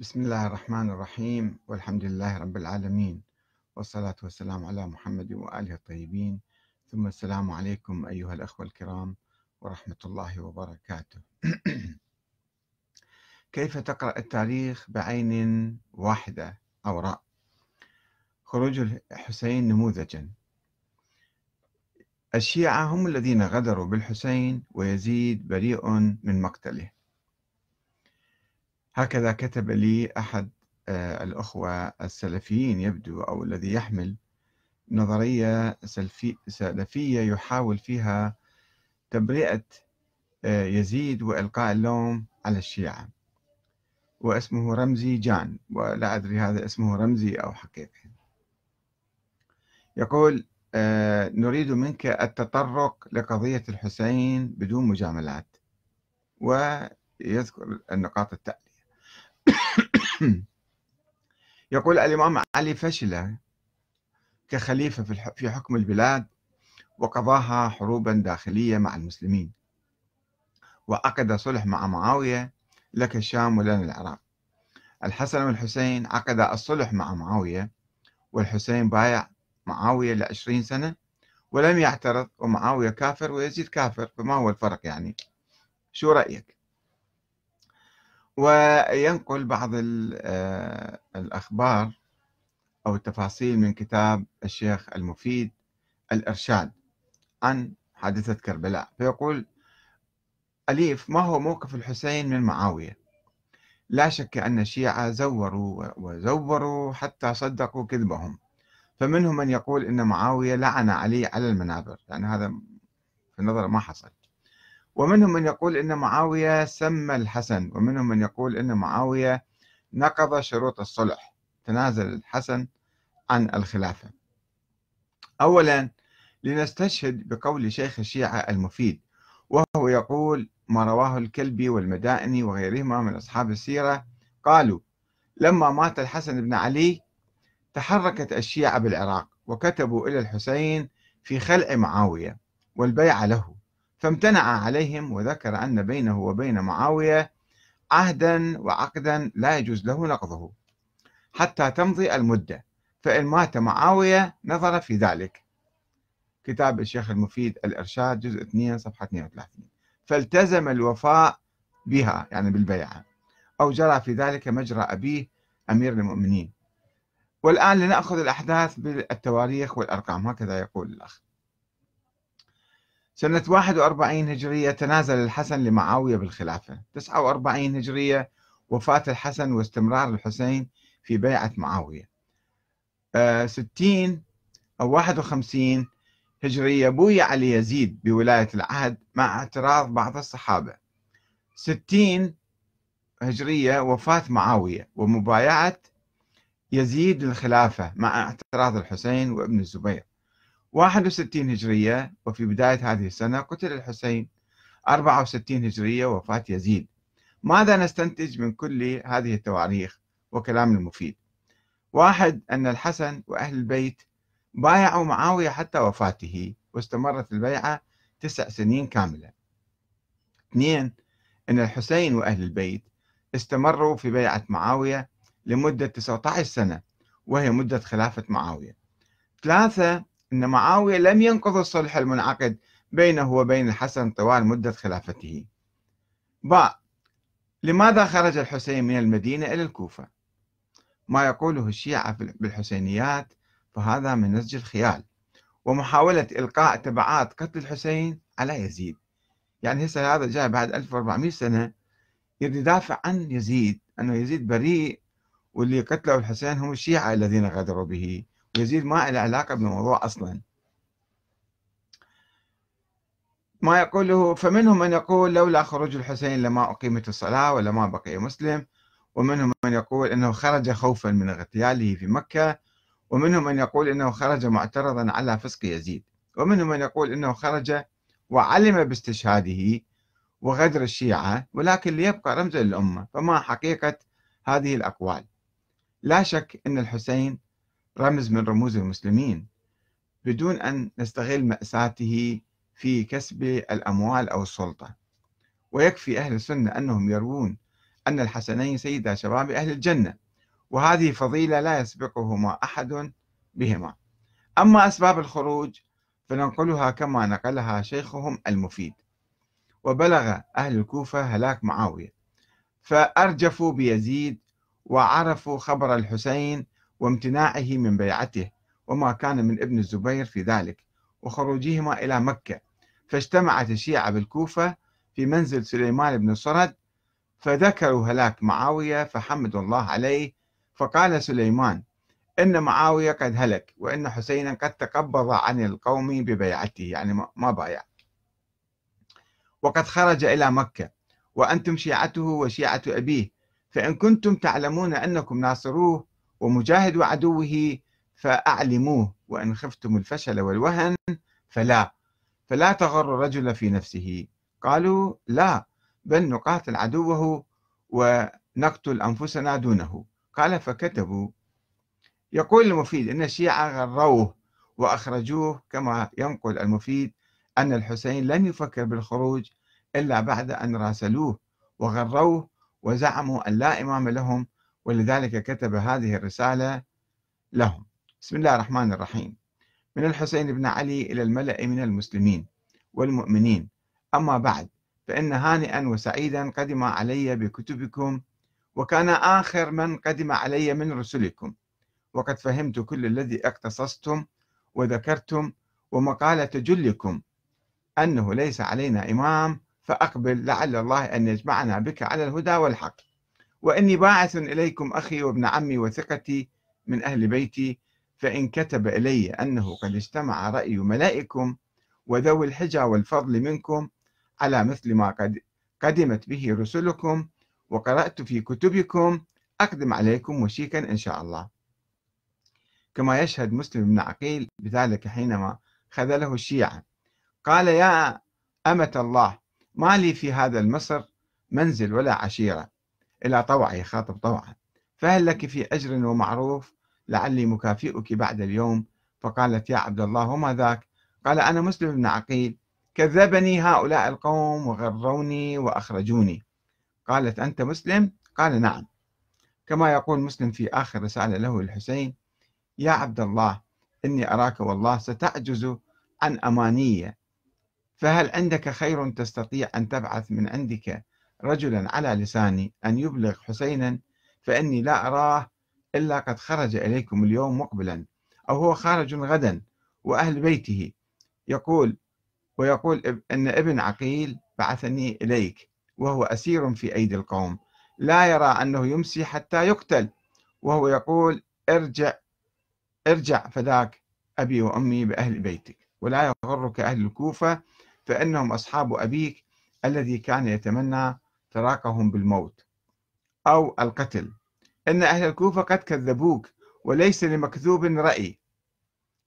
بسم الله الرحمن الرحيم والحمد لله رب العالمين والصلاة والسلام على محمد وآله الطيبين ثم السلام عليكم أيها الأخوة الكرام ورحمة الله وبركاته كيف تقرأ التاريخ بعين واحدة أو رأى خروج الحسين نموذجا الشيعة هم الذين غدروا بالحسين ويزيد بريء من مقتله هكذا كتب لي أحد آه، الأخوة السلفيين يبدو أو الذي يحمل نظرية سلفية يحاول فيها تبرئة آه، يزيد وإلقاء اللوم على الشيعة واسمه رمزي جان ولا أدري هذا اسمه رمزي أو حقيقي يقول آه، نريد منك التطرق لقضية الحسين بدون مجاملات ويذكر النقاط التالية يقول الإمام علي فشل كخليفة في حكم البلاد وقضاها حروبا داخلية مع المسلمين وعقد صلح مع معاوية لك الشام ولنا العراق الحسن والحسين عقد الصلح مع معاوية والحسين بايع معاوية لعشرين سنة ولم يعترض ومعاوية كافر ويزيد كافر فما هو الفرق يعني شو رأيك؟ وينقل بعض آه، الأخبار أو التفاصيل من كتاب الشيخ المفيد الإرشاد عن حادثة كربلاء فيقول أليف ما هو موقف الحسين من معاوية لا شك أن الشيعة زوروا وزوروا حتى صدقوا كذبهم فمنهم من يقول أن معاوية لعن علي على المنابر يعني هذا في النظر ما حصل ومنهم من يقول أن معاوية سمى الحسن ومنهم من يقول أن معاوية نقض شروط الصلح تنازل الحسن عن الخلافة أولا لنستشهد بقول شيخ الشيعة المفيد وهو يقول ما رواه الكلبي والمدائني وغيرهما من أصحاب السيرة قالوا لما مات الحسن بن علي تحركت الشيعة بالعراق وكتبوا إلى الحسين في خلع معاوية والبيعه له فامتنع عليهم وذكر أن بينه وبين معاوية عهدا وعقدا لا يجوز له نقضه حتى تمضي المدة فإن مات معاوية نظر في ذلك كتاب الشيخ المفيد الإرشاد جزء 2 صفحة 32 فالتزم الوفاء بها يعني بالبيعة أو جرى في ذلك مجرى أبيه أمير المؤمنين والآن لنأخذ الأحداث بالتواريخ والأرقام هكذا يقول الأخ سنة 41 هجرية تنازل الحسن لمعاوية بالخلافة 49 هجرية وفاة الحسن واستمرار الحسين في بيعة معاوية 60 آه، أو 51 هجرية بويع يزيد بولاية العهد مع اعتراض بعض الصحابة 60 هجرية وفاة معاوية ومبايعة يزيد للخلافة مع اعتراض الحسين وابن الزبير 61 هجرية وفي بداية هذه السنة قتل الحسين 64 هجرية وفاة يزيد ماذا نستنتج من كل هذه التواريخ وكلام المفيد واحد أن الحسن وأهل البيت بايعوا معاوية حتى وفاته واستمرت البيعة تسع سنين كاملة اثنين أن الحسين وأهل البيت استمروا في بيعة معاوية لمدة 19 سنة وهي مدة خلافة معاوية ثلاثة أن معاوية لم ينقض الصلح المنعقد بينه وبين الحسن طوال مدة خلافته باء لماذا خرج الحسين من المدينة إلى الكوفة ما يقوله الشيعة بالحسينيات فهذا من نسج الخيال ومحاولة إلقاء تبعات قتل الحسين على يزيد يعني هسه هذا جاء بعد 1400 سنة يريد يدافع عن يزيد أنه يزيد بريء واللي قتلوا الحسين هم الشيعة الذين غدروا به يزيد ما له علاقة بالموضوع أصلا ما يقوله فمنهم من يقول لولا خروج الحسين لما أقيمت الصلاة ولما بقي مسلم ومنهم من يقول أنه خرج خوفا من اغتياله في مكة ومنهم من يقول أنه خرج معترضا على فسق يزيد ومنهم من يقول أنه خرج وعلم باستشهاده وغدر الشيعة ولكن ليبقى رمزا للأمة فما حقيقة هذه الأقوال لا شك أن الحسين رمز من رموز المسلمين بدون أن نستغل مأساته في كسب الأموال أو السلطة ويكفي أهل السنة أنهم يروون أن الحسنين سيدا شباب أهل الجنة وهذه فضيلة لا يسبقهما أحد بهما أما أسباب الخروج فننقلها كما نقلها شيخهم المفيد وبلغ أهل الكوفة هلاك معاوية فأرجفوا بيزيد وعرفوا خبر الحسين وامتناعه من بيعته وما كان من ابن الزبير في ذلك وخروجهما إلى مكة فاجتمعت الشيعة بالكوفة في منزل سليمان بن صرد فذكروا هلاك معاوية فحمدوا الله عليه فقال سليمان إن معاوية قد هلك وإن حسينا قد تقبض عن القوم ببيعته يعني ما بايع وقد خرج إلى مكة وأنتم شيعته وشيعة أبيه فإن كنتم تعلمون أنكم ناصروه ومجاهد عدوه فأعلموه وإن خفتم الفشل والوهن فلا فلا تغر الرجل في نفسه قالوا لا بل نقاتل عدوه ونقتل أنفسنا دونه قال فكتبوا يقول المفيد أن الشيعة غروه وأخرجوه كما ينقل المفيد أن الحسين لم يفكر بالخروج إلا بعد أن راسلوه وغروه وزعموا أن لا إمام لهم ولذلك كتب هذه الرسالة لهم بسم الله الرحمن الرحيم من الحسين بن علي إلى الملأ من المسلمين والمؤمنين أما بعد فإن هانئا وسعيدا قدم علي بكتبكم وكان آخر من قدم علي من رسلكم وقد فهمت كل الذي اقتصصتم وذكرتم ومقالة جلكم أنه ليس علينا إمام فأقبل لعل الله أن يجمعنا بك على الهدى والحق وإني باعث إليكم أخي وابن عمي وثقتي من أهل بيتي فإن كتب إلي أنه قد اجتمع رأي ملائكم وذوي الحجة والفضل منكم على مثل ما قد قدمت به رسلكم وقرأت في كتبكم أقدم عليكم مشيكا إن شاء الله كما يشهد مسلم بن عقيل بذلك حينما خذله الشيعة قال يا أمة الله ما لي في هذا المصر منزل ولا عشيرة إلى طوعه يخاطب طوعه فهل لك في أجر ومعروف لعلي مكافئك بعد اليوم فقالت يا عبد الله وما ذاك قال أنا مسلم بن عقيل كذبني هؤلاء القوم وغروني وأخرجوني قالت أنت مسلم قال نعم كما يقول مسلم في آخر رسالة له للحسين يا عبد الله إني أراك والله ستعجز عن أمانية فهل عندك خير تستطيع أن تبعث من عندك رجلا على لساني أن يبلغ حسينا فإني لا أراه إلا قد خرج إليكم اليوم مقبلا أو هو خارج غدا وأهل بيته يقول ويقول أن ابن عقيل بعثني إليك وهو أسير في أيدي القوم لا يرى أنه يمسي حتى يقتل وهو يقول ارجع ارجع فداك أبي وأمي بأهل بيتك ولا يغرك أهل الكوفة فإنهم أصحاب أبيك الذي كان يتمنى فراقهم بالموت أو القتل إن أهل الكوفة قد كذبوك وليس لمكذوب رأي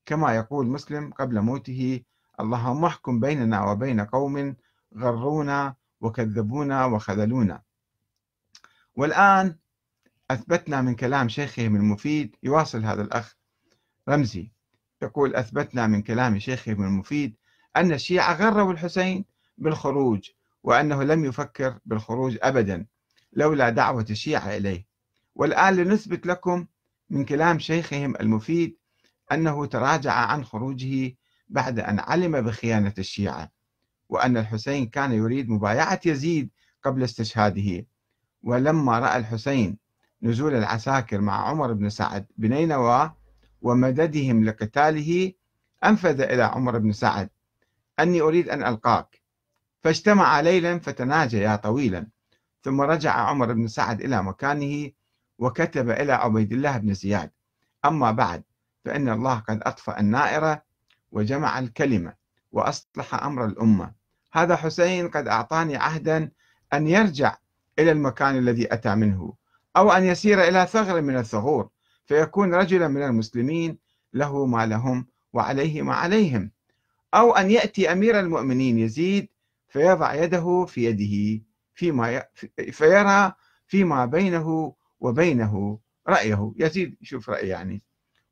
كما يقول مسلم قبل موته اللهم احكم بيننا وبين قوم غرونا وكذبونا وخذلونا والآن أثبتنا من كلام شيخهم المفيد يواصل هذا الأخ رمزي يقول أثبتنا من كلام شيخهم المفيد أن الشيعة غروا الحسين بالخروج وأنه لم يفكر بالخروج أبدا لولا دعوة الشيعة إليه والآن لنثبت لكم من كلام شيخهم المفيد أنه تراجع عن خروجه بعد أن علم بخيانة الشيعة وأن الحسين كان يريد مبايعة يزيد قبل استشهاده ولما رأى الحسين نزول العساكر مع عمر بن سعد بنينوى ومددهم لقتاله أنفذ إلى عمر بن سعد أني أريد أن ألقاك فاجتمع ليلا فتناجيا طويلا ثم رجع عمر بن سعد إلى مكانه وكتب إلى عبيد الله بن زياد أما بعد فإن الله قد أطفأ النائرة وجمع الكلمة وأصلح أمر الأمة هذا حسين قد أعطاني عهدا أن يرجع إلى المكان الذي أتى منه أو أن يسير إلى ثغر من الثغور فيكون رجلا من المسلمين له ما لهم وعليه ما عليهم أو أن يأتي أمير المؤمنين يزيد فيضع يده في يده فيما ي... فيرى فيما بينه وبينه رأيه يزيد يشوف رأي يعني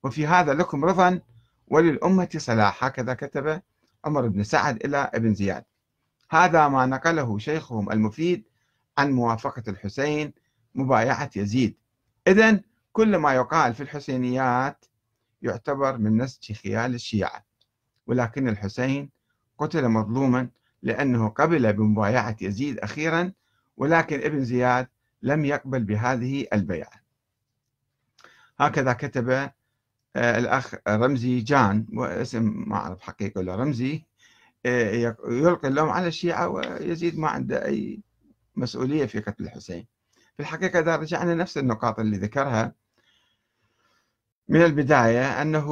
وفي هذا لكم رضا وللأمة صلاح هكذا كتب عمر بن سعد إلى ابن زياد هذا ما نقله شيخهم المفيد عن موافقة الحسين مبايعة يزيد إذا كل ما يقال في الحسينيات يعتبر من نسج خيال الشيعة ولكن الحسين قتل مظلوما لأنه قبل بمبايعة يزيد أخيرا ولكن ابن زياد لم يقبل بهذه البيعة هكذا كتب آه، الأخ رمزي جان واسم ما أعرف حقيقة ولا رمزي آه، يلقي اللوم على الشيعة ويزيد ما عنده أي مسؤولية في قتل الحسين في الحقيقة إذا رجعنا نفس النقاط اللي ذكرها من البداية أنه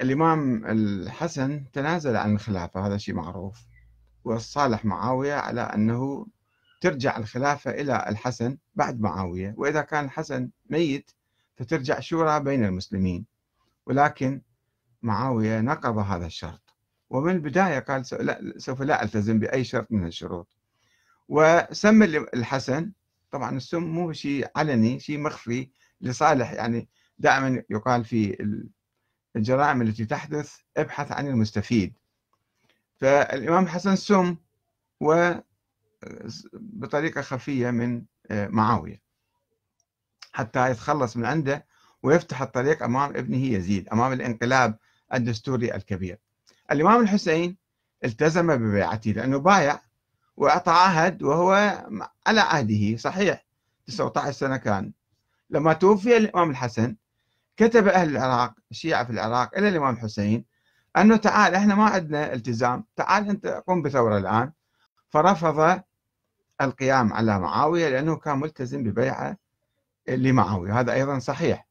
الإمام الحسن تنازل عن الخلافة هذا شيء معروف وصالح معاوية على أنه ترجع الخلافة إلى الحسن بعد معاوية وإذا كان الحسن ميت فترجع شورى بين المسلمين ولكن معاوية نقض هذا الشرط ومن البداية قال سوف لا ألتزم بأي شرط من الشروط وسمى الحسن طبعا السم مو شيء علني شيء مخفي لصالح يعني دائما يقال في الجرائم التي تحدث ابحث عن المستفيد فالإمام حسن سم و بطريقة خفية من آه، معاوية حتى يتخلص من عنده ويفتح الطريق أمام ابنه يزيد أمام الانقلاب الدستوري الكبير الإمام الحسين التزم ببيعته لأنه بايع وأعطى عهد وهو على عهده صحيح 19 سنة كان لما توفي الإمام الحسن كتب أهل العراق الشيعة في العراق إلى الإمام الحسين أنه تعال إحنا ما عندنا التزام تعال أنت قم بثورة الآن فرفض القيام على معاوية لأنه كان ملتزم ببيعة لمعاوية هذا أيضا صحيح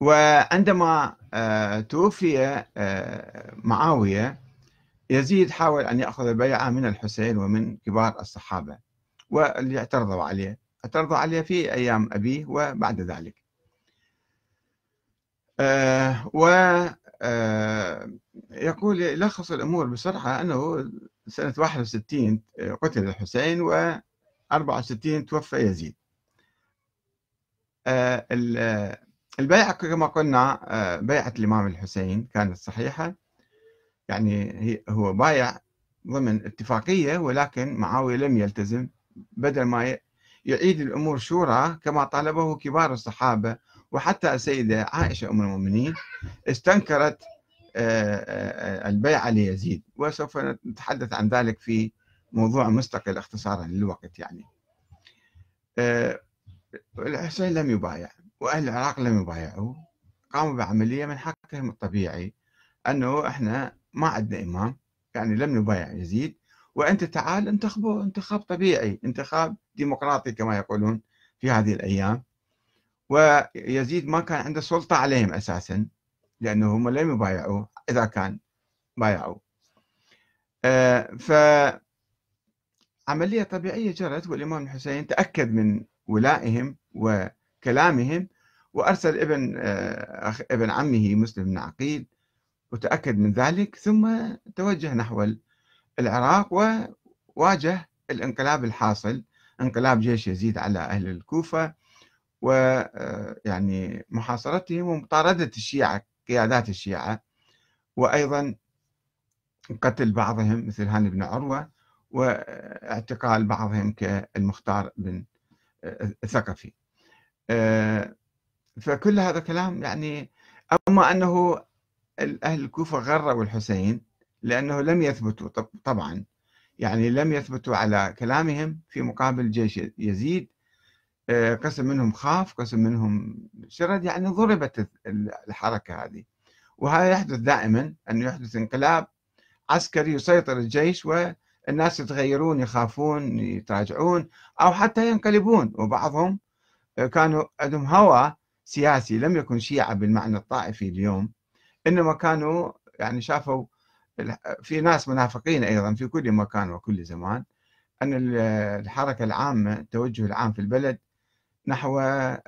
وعندما آه، توفي آه، معاوية يزيد حاول أن يأخذ البيعة من الحسين ومن كبار الصحابة واللي اعترضوا عليه اعترضوا عليه في أيام أبيه وبعد ذلك آه و آه يقول يلخص الأمور بسرعة أنه سنة 61 آه، قتل الحسين و 64 توفى يزيد آه،, آه البيعة كما قلنا آه، بيعة الإمام الحسين كانت صحيحة يعني هو بايع ضمن اتفاقية ولكن معاوية لم يلتزم بدل ما يعيد الأمور شورى كما طالبه كبار الصحابة وحتى السيدة عائشة أم المؤمنين استنكرت آه، آه، آه، البيعة ليزيد وسوف نتحدث عن ذلك في موضوع مستقل اختصارا للوقت يعني الحسين لم يبايع وأهل العراق لم يبايعوا قاموا بعملية من حقهم الطبيعي أنه إحنا ما عندنا إمام يعني لم نبايع يزيد وانت تعال انتخبه انتخاب طبيعي انتخاب ديمقراطي كما يقولون في هذه الأيام ويزيد ما كان عنده سلطة عليهم أساسا لأنه هم لم يبايعوا إذا كان بايعوا آه، ف عملية طبيعية جرت والإمام الحسين تأكد من ولائهم وكلامهم وأرسل ابن آه، ابن عمه مسلم بن عقيل وتأكد من ذلك ثم توجه نحو العراق وواجه الانقلاب الحاصل انقلاب جيش يزيد على أهل الكوفة ويعني آه، محاصرتهم ومطاردة الشيعة قيادات الشيعة وأيضا قتل بعضهم مثل هاني بن عروة واعتقال بعضهم كالمختار بن آه، الثقفي آه، فكل هذا كلام يعني أما أنه أهل الكوفة غروا الحسين لأنه لم يثبتوا طبعا يعني لم يثبتوا على كلامهم في مقابل جيش يزيد آه، قسم منهم خاف قسم منهم شرد يعني ضربت الحركة هذه وهذا يحدث دائما أنه يحدث انقلاب عسكري يسيطر الجيش والناس يتغيرون يخافون يتراجعون أو حتى ينقلبون وبعضهم آه، كانوا عندهم هوى سياسي لم يكن شيعة بالمعنى الطائفي اليوم إنما كانوا يعني شافوا في ناس منافقين أيضا في كل مكان وكل زمان أن الحركة العامة التوجه العام في البلد نحو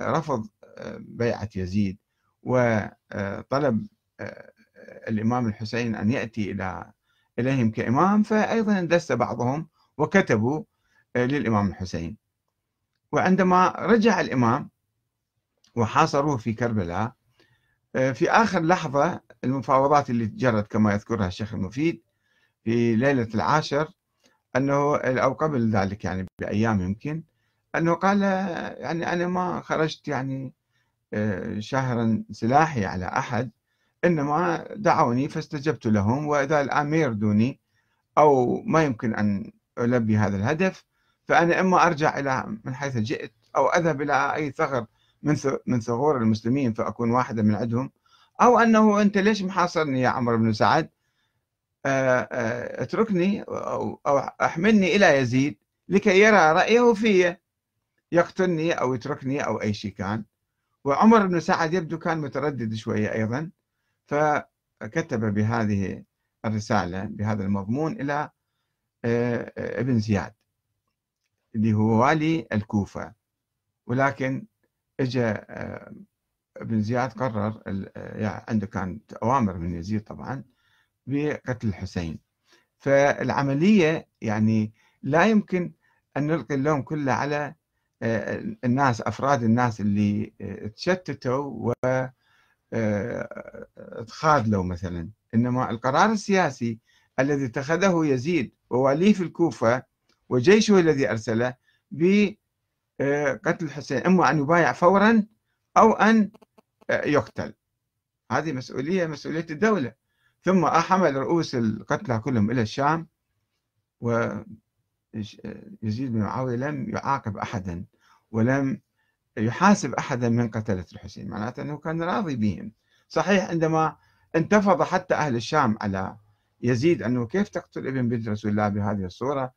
رفض بيعة يزيد وطلب الإمام الحسين أن يأتي إلى إليهم كإمام فأيضا اندس بعضهم وكتبوا للإمام الحسين وعندما رجع الإمام وحاصروه في كربلاء آه، في آخر لحظة المفاوضات اللي جرت كما يذكرها الشيخ المفيد في ليلة العاشر أنه أو قبل ذلك يعني بأيام يمكن أنه قال يعني أنا ما خرجت يعني آه، شهرا سلاحي على أحد إنما دعوني فاستجبت لهم وإذا الآن ما يردوني أو ما يمكن أن ألبي هذا الهدف فأنا إما أرجع إلى من حيث جئت أو أذهب إلى أي ثغر من ثغور المسلمين فأكون واحدا من عندهم أو أنه أنت ليش محاصرني يا عمر بن سعد آه، آه، اتركني أو أحملني إلى يزيد لكي يرى رأيه في يقتلني أو يتركني أو أي شيء كان وعمر بن سعد يبدو كان متردد شوية أيضا فكتب بهذه الرسالة بهذا المضمون إلى آه، ابن زياد اللي هو والي الكوفة ولكن اجى آه، ابن زياد قرر يعني عنده كانت اوامر من يزيد طبعا بقتل الحسين فالعمليه يعني لا يمكن ان نلقي اللوم كله على آه، الناس افراد الناس اللي تشتتوا و تخاذلوا مثلا انما القرار السياسي الذي اتخذه يزيد وواليه في الكوفه وجيشه الذي ارسله آه، قتل الحسين إما أن يبايع فورا أو أن آه، يقتل هذه مسؤولية مسؤولية الدولة ثم أحمل رؤوس القتلى كلهم إلى الشام و يزيد بن معاوية لم يعاقب أحدا ولم يحاسب أحدا من قتلة الحسين معناته أنه كان راضي بهم صحيح عندما انتفض حتى أهل الشام على يزيد أنه كيف تقتل ابن بنت رسول الله بهذه الصورة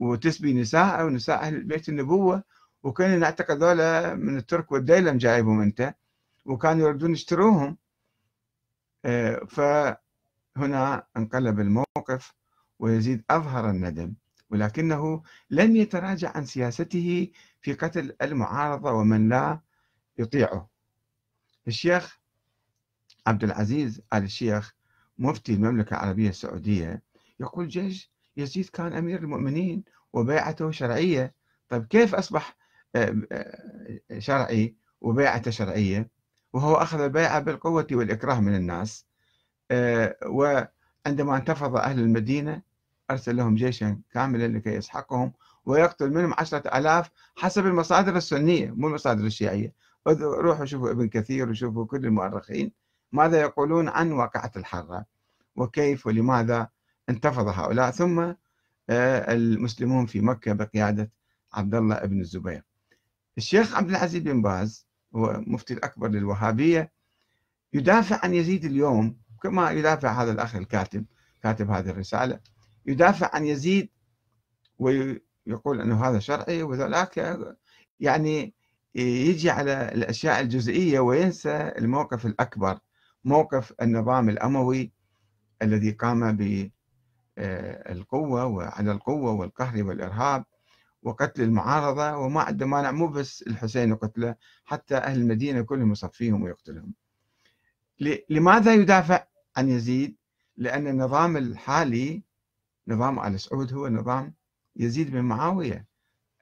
وتسبي او ونساء أهل بيت النبوة وكنا نعتقد هذول من الترك والديلم جايبهم انت وكانوا يردون يشتروهم آه، فهنا انقلب الموقف ويزيد اظهر الندم ولكنه لم يتراجع عن سياسته في قتل المعارضه ومن لا يطيعه الشيخ عبد العزيز ال الشيخ مفتي المملكه العربيه السعوديه يقول جيش يزيد كان امير المؤمنين وبيعته شرعيه طيب كيف اصبح آه، آه، شرعي وبيعة شرعية وهو أخذ البيعة بالقوة والإكراه من الناس آه، وعندما انتفض أهل المدينة أرسل لهم جيشا كاملا لكي يسحقهم ويقتل منهم عشرة ألاف حسب المصادر السنية مو المصادر الشيعية روحوا شوفوا ابن كثير وشوفوا كل المؤرخين ماذا يقولون عن واقعة الحرة وكيف ولماذا انتفض هؤلاء ثم المسلمون في مكة بقيادة عبد الله بن الزبير الشيخ عبد العزيز بن باز هو مفتي الأكبر للوهابية يدافع عن يزيد اليوم كما يدافع هذا الأخ الكاتب كاتب هذه الرسالة يدافع عن يزيد ويقول أنه هذا شرعي وذلك يعني يجي على الأشياء الجزئية وينسى الموقف الأكبر موقف النظام الأموي الذي قام بالقوة آه، وعلى القوة والقهر والإرهاب وقتل المعارضة وما عنده مانع مو بس الحسين وقتله حتى أهل المدينة كلهم يصفيهم ويقتلهم لماذا يدافع عن يزيد لأن النظام الحالي نظام آل سعود هو نظام يزيد بن معاوية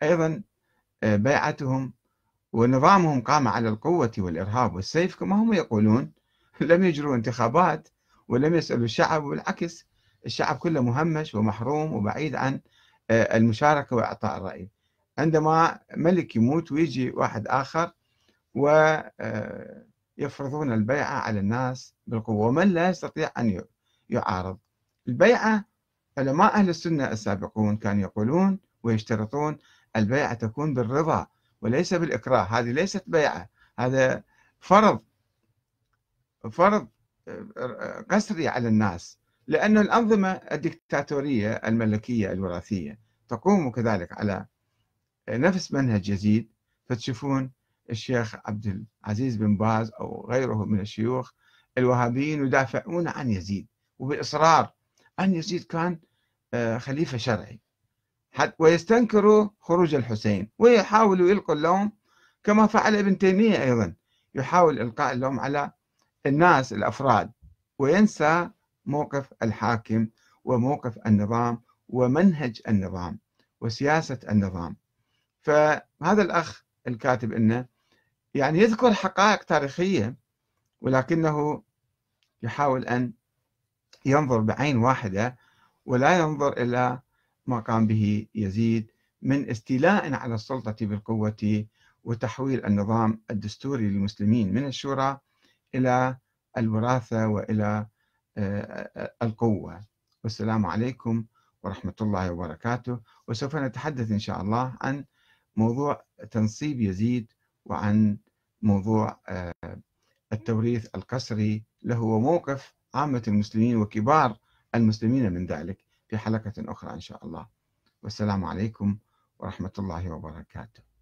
أيضا آه، بيعتهم ونظامهم قام على القوة والإرهاب والسيف كما هم يقولون لم يجروا انتخابات ولم يسألوا الشعب والعكس الشعب كله مهمش ومحروم وبعيد عن آه، المشاركة وإعطاء الرأي عندما ملك يموت ويجي واحد آخر ويفرضون آه، البيعة على الناس بالقوة ومن لا يستطيع أن يعارض البيعة علماء أهل السنة السابقون كانوا يقولون ويشترطون البيعة تكون بالرضا وليس بالإكراه هذه ليست بيعة هذا فرض فرض آه، قسري على الناس لأن الأنظمة الدكتاتورية الملكية الوراثية تقوم كذلك على نفس منهج يزيد فتشوفون الشيخ عبد العزيز بن باز أو غيره من الشيوخ الوهابيين يدافعون عن يزيد وبإصرار أن يزيد كان آه، خليفة شرعي ويستنكروا خروج الحسين ويحاولوا يلقوا اللوم كما فعل ابن تيمية أيضا يحاول إلقاء اللوم على الناس الأفراد وينسى موقف الحاكم وموقف النظام ومنهج النظام وسياسة النظام فهذا الأخ الكاتب أنه يعني يذكر حقائق تاريخية ولكنه يحاول أن ينظر بعين واحدة ولا ينظر إلى ما قام به يزيد من استيلاء على السلطة بالقوة وتحويل النظام الدستوري للمسلمين من الشورى إلى الوراثة وإلى القوة والسلام عليكم ورحمة الله وبركاته وسوف نتحدث إن شاء الله عن موضوع تنصيب يزيد وعن موضوع آه، التوريث القسري له وموقف عامة المسلمين وكبار المسلمين من ذلك في حلقة أخرى إن شاء الله والسلام عليكم ورحمة الله وبركاته